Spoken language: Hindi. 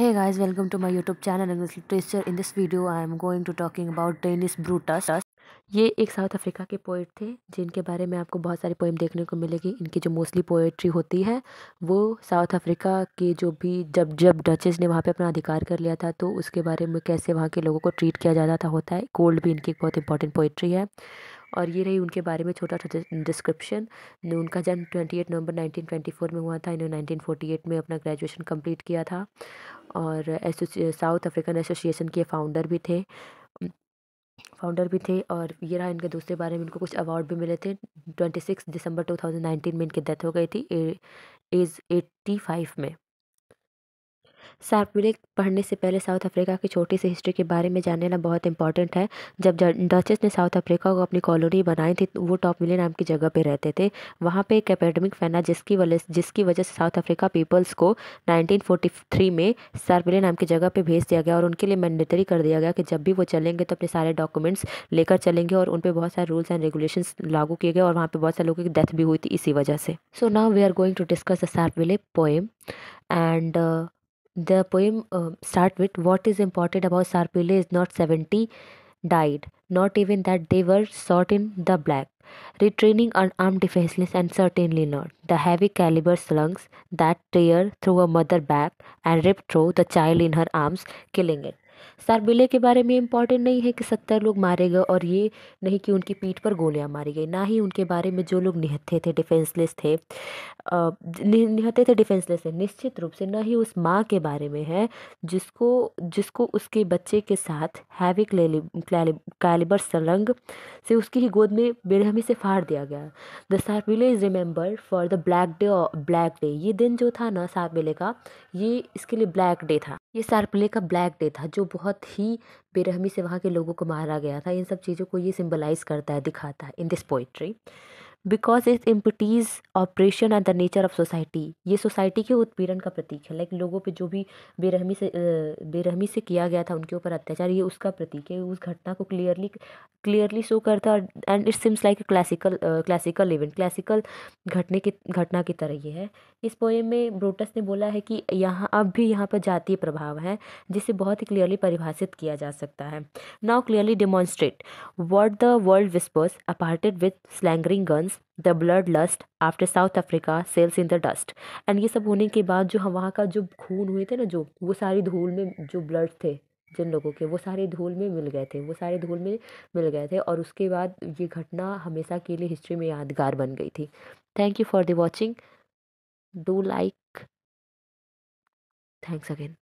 hey guys welcome to my youtube channel english literature in this video i am going to talking about dennis brutus ये एक साउथ अफ्रीका के पोइट थे जिनके बारे में आपको बहुत सारी पोइम देखने को मिलेगी इनकी जो मोस्टली पोइट्री होती है वो साउथ अफ्रीका के जो भी जब जब डचेस ने वहाँ पे अपना अधिकार कर लिया था तो उसके बारे में कैसे वहाँ के लोगों को ट्रीट किया जाता था होता है कोल्ड भी इनकी एक बहुत इंपॉर्टेंट पोइट्री है और ये रही उनके बारे में छोटा सा डिस्क्रिप्शन उनका जन्म ट्वेंटी एट नवंबर नाइनटीन ट्वेंटी फोर में हुआ था इन्होंने नाइनटीन फोर्टी एट में अपना ग्रेजुएशन कंप्लीट किया था और साउथ अफ्रीकन एसोसिएशन के फाउंडर भी थे फाउंडर भी थे और ये रहा इनके दूसरे बारे में इनको कुछ अवार्ड भी मिले थे ट्वेंटी सिक्स दिसंबर टू थाउजेंड नाइनटीन में इनकी डेथ हो गई थी एज एट्टी फाइव में सार्पविलिक पढ़ने से पहले साउथ अफ्रीका की छोटी सी हिस्ट्री के बारे में ना बहुत इंपॉर्टेंट है जब डचेस ने साउथ अफ्रीका को अपनी कॉलोनी बनाई थी वो टॉप मिले नाम की जगह पर रहते थे वहाँ पर एक अपेडमिक फैना जिसकी वजह जिसकी वजह से साउथ अफ्रीका पीपल्स को नाइनटीन में सार्पविले नाम की जगह पर भेज दिया गया और उनके लिए मैंडेटरी कर दिया गया कि जब भी वो चलेंगे तो अपने सारे डॉक्यूमेंट्स लेकर चलेंगे और उन पर बहुत सारे रूल्स एंड रेगुलेशन लागू किए गए और वहाँ पर बहुत सारे लोगों की डेथ भी हुई थी इसी वजह से so now we are going to discuss the Sharpeville poem and the poem uh, start with what is important about Sarpille is not 70 died not even that they were shot in the black retraining armed defenseless and certainly not the heavy caliber slugs that tear through a mother back and rip through the child in her arms killing it बिले के बारे में इम्पॉर्टेंट नहीं है कि सत्तर लोग मारे गए और ये नहीं कि उनकी पीठ पर गोलियां मारी गई ना ही उनके बारे में जो लोग निहत्थे थे डिफेंसलेस थे निहत्थे थे डिफेंसलेस थे निश्चित रूप से ना ही उस माँ के बारे में है जिसको जिसको उसके बच्चे के साथ हैवी कैलिबर सलंग से उसकी ही गोद में बेरहमी से फाड़ दिया गया द बिले is remember for the black day black day ये दिन जो था ना सार बिले का ये इसके लिए ब्लैक डे था ये सार्पले का ब्लैक डे था जो बहुत ही बेरहमी से वहाँ के लोगों को मारा गया था इन सब चीज़ों को ये सिम्बलाइज़ करता है दिखाता है in this poetry because it empties oppression and the nature of society ये सोसाइटी के उत्पीड़न का प्रतीक है लाइक लोगों पे जो भी बेरहमी से बेरहमी से किया गया था उनके ऊपर अत्याचार ये उसका प्रतीक है उस घटना को क्लियरली क्लियरली शो करता है and it seems like classical classical event classical घटने की घटना की तरह ये है इस पोएम में ब्रोटस ने बोला है कि यहाँ अब भी यहाँ पर जातीय प्रभाव है जिसे बहुत ही क्लियरली परिभाषित किया जा सकता है now clearly demonstrate what the world whispers apartheid with slaughtering guns means the blood lust after South Africa sells in the dust and ये सब होने के बाद जो हम वहाँ का जो खून हुए थे ना जो वो सारी धूल में जो ब्लड थे जिन लोगों के वो सारे धूल में मिल गए थे वो सारे धूल में मिल गए थे और उसके बाद ये घटना हमेशा के लिए हिस्ट्री में यादगार बन गई थी thank you for the watching do like thanks again